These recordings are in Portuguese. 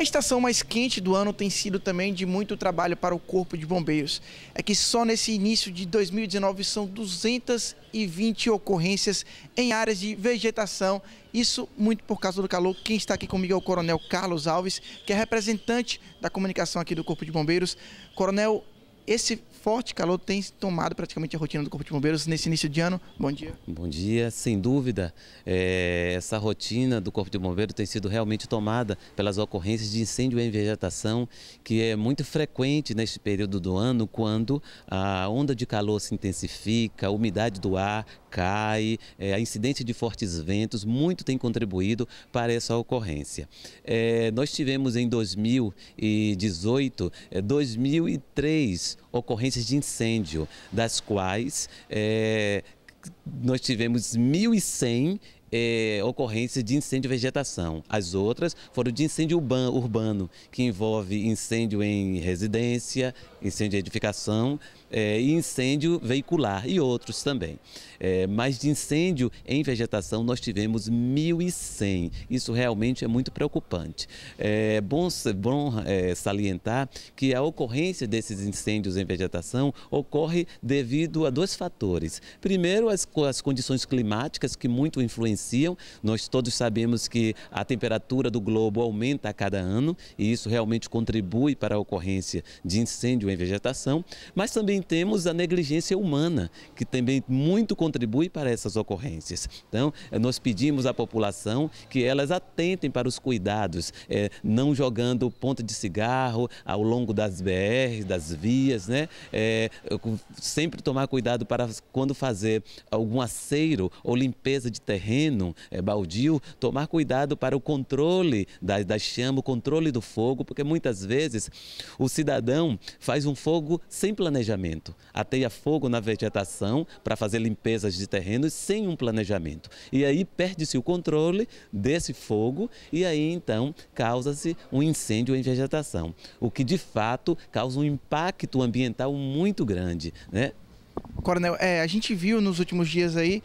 A estação mais quente do ano tem sido também de muito trabalho para o Corpo de Bombeiros. É que só nesse início de 2019 são 220 ocorrências em áreas de vegetação. Isso muito por causa do calor. Quem está aqui comigo é o Coronel Carlos Alves, que é representante da comunicação aqui do Corpo de Bombeiros. Coronel, esse forte calor tem tomado praticamente a rotina do Corpo de Bombeiros nesse início de ano. Bom dia. Bom dia, sem dúvida. É, essa rotina do Corpo de Bombeiros tem sido realmente tomada pelas ocorrências de incêndio em vegetação, que é muito frequente neste período do ano, quando a onda de calor se intensifica, a umidade do ar cai, é, a incidência de fortes ventos, muito tem contribuído para essa ocorrência. É, nós tivemos em 2018 é, 2003 ocorrências de incêndio, das quais é, nós tivemos 1.100 é, ocorrências de incêndio de vegetação. As outras foram de incêndio urbano, que envolve incêndio em residência, incêndio em edificação é, e incêndio veicular e outros também. É, mas de incêndio em vegetação nós tivemos 1.100. Isso realmente é muito preocupante. É bom, bom é, salientar que a ocorrência desses incêndios em vegetação ocorre devido a dois fatores. Primeiro, as, as condições climáticas que muito influenciam nós todos sabemos que a temperatura do globo aumenta a cada ano e isso realmente contribui para a ocorrência de incêndio em vegetação, mas também temos a negligência humana, que também muito contribui para essas ocorrências. Então, eh, nós pedimos à população que elas atentem para os cuidados, é, não jogando ponta de cigarro ao longo das BRs, das vias, né? É, sempre tomar cuidado para quando fazer algum aceiro ou limpeza de terreno terreno é, baldio, tomar cuidado para o controle da, da chama, o controle do fogo, porque muitas vezes o cidadão faz um fogo sem planejamento, ateia fogo na vegetação para fazer limpezas de terrenos sem um planejamento. E aí perde-se o controle desse fogo e aí então causa-se um incêndio em vegetação, o que de fato causa um impacto ambiental muito grande, né? Coronel, é, a gente viu nos últimos dias aí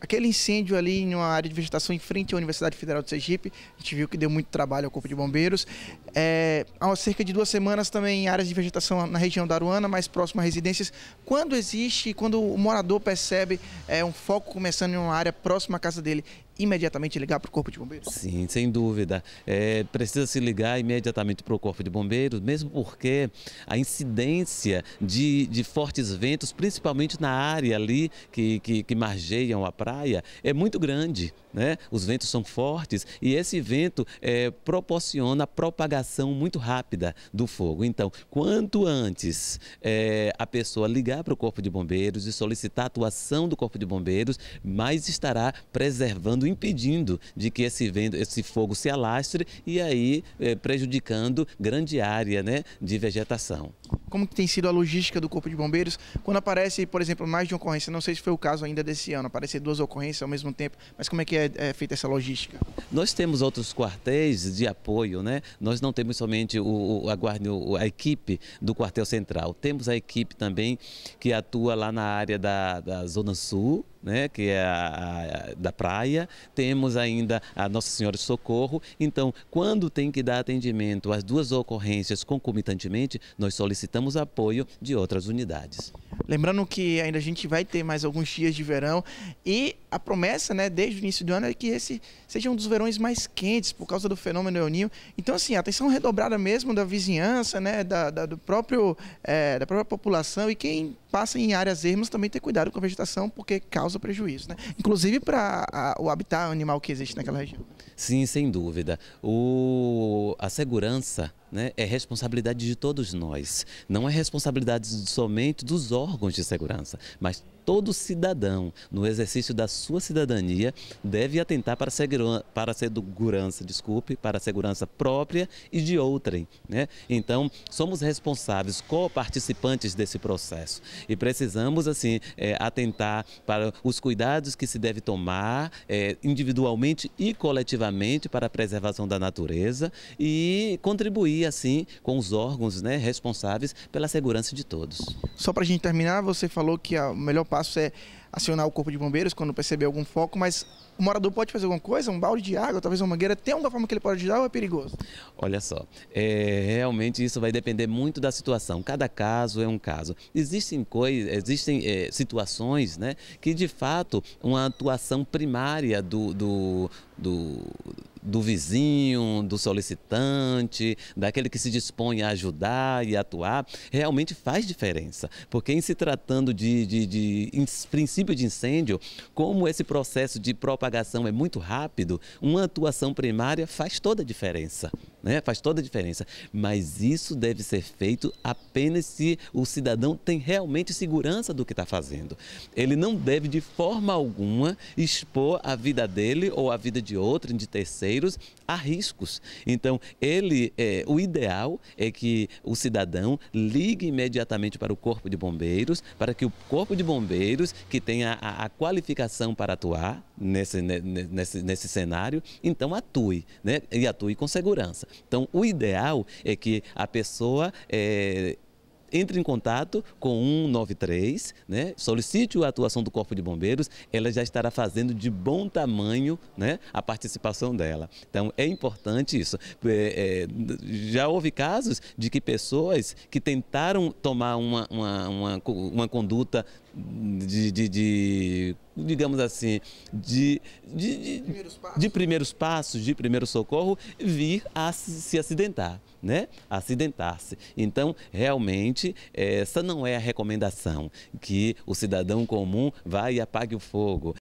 Aquele incêndio ali em uma área de vegetação em frente à Universidade Federal de Sergipe, a gente viu que deu muito trabalho ao Corpo de Bombeiros. É, há cerca de duas semanas também em áreas de vegetação na região da Aruana, mais próximo a residências. Quando existe, quando o morador percebe é, um foco começando em uma área próxima à casa dele, imediatamente ligar para o Corpo de Bombeiros? Sim, sem dúvida. É, precisa se ligar imediatamente para o Corpo de Bombeiros, mesmo porque a incidência de, de fortes ventos, principalmente na área ali que, que, que margeiam a praia, é muito grande. Né? Os ventos são fortes e esse vento é, proporciona propagação muito rápida do fogo. Então, quanto antes é, a pessoa ligar para o Corpo de Bombeiros e solicitar a atuação do Corpo de Bombeiros, mais estará preservando impedindo de que esse, vento, esse fogo se alastre e aí eh, prejudicando grande área né, de vegetação como tem sido a logística do Corpo de Bombeiros quando aparece, por exemplo, mais de uma ocorrência? Não sei se foi o caso ainda desse ano, aparecer duas ocorrências ao mesmo tempo, mas como é que é, é, feita essa logística? Nós temos outros quartéis de apoio, né? Nós não temos somente o, a, guarda, a equipe do quartel central, temos a equipe também que atua lá na área da, da Zona Sul, né, que é a, a, da praia, temos ainda a Nossa Senhora de Socorro. Então, quando tem que dar atendimento às duas ocorrências concomitantemente, nós solicitamos necessitamos apoio de outras unidades. Lembrando que ainda a gente vai ter mais alguns dias de verão e a promessa, né, desde o início do ano é que esse seja um dos verões mais quentes por causa do fenômeno El Niño. Então, assim, atenção redobrada mesmo da vizinhança, né, da, da do próprio, é, da própria população e quem passa em áreas ermas também ter cuidado com a vegetação porque causa prejuízo, né? Inclusive para o habitat animal que existe naquela região. Sim, sem dúvida. O, a segurança né, é responsabilidade de todos nós. Não é responsabilidade somente dos órgãos de segurança, mas todo cidadão, no exercício da sua cidadania, deve atentar para a segurança, para a segurança desculpe, para a segurança própria e de outrem. Né? Então, somos responsáveis, co-participantes desse processo e precisamos, assim, é, atentar para os cuidados que se deve tomar é, individualmente e coletivamente para a preservação da natureza e contribuir e assim com os órgãos né, responsáveis pela segurança de todos. Só para a gente terminar, você falou que o melhor passo é acionar o corpo de bombeiros quando perceber algum foco, mas o morador pode fazer alguma coisa, um balde de água, talvez uma mangueira, tem alguma forma que ele pode ajudar ou é perigoso? Olha só, é, realmente isso vai depender muito da situação, cada caso é um caso. Existem, coisas, existem é, situações né, que de fato uma atuação primária do, do, do, do vizinho, do solicitante, daquele que se dispõe a ajudar e atuar, realmente faz diferença. Porque em se tratando de, de, de, princípio de incêndio, como esse processo de propagação é muito rápido, uma atuação primária faz toda a diferença. Né? Faz toda a diferença. Mas isso deve ser feito apenas se o cidadão tem realmente segurança do que está fazendo. Ele não deve, de forma alguma, expor a vida dele ou a vida de outro, de terceiros, a riscos. Então, ele, é, o ideal é que o cidadão ligue imediatamente para o Corpo de Bombeiros, para que o Corpo de Bombeiros, que tem a, a qualificação para atuar nesse, nesse, nesse cenário, então atue, né? e atue com segurança. Então, o ideal é que a pessoa é, entre em contato com 193, né? solicite a atuação do Corpo de Bombeiros, ela já estará fazendo de bom tamanho né? a participação dela. Então é importante isso. É, é, já houve casos de que pessoas que tentaram tomar uma, uma, uma, uma conduta de, de, de digamos assim, de, de, de, primeiros passos, de primeiro socorro, vir a se acidentar, né? Acidentar-se. Então, realmente, essa não é a recomendação que o cidadão comum vá e apague o fogo.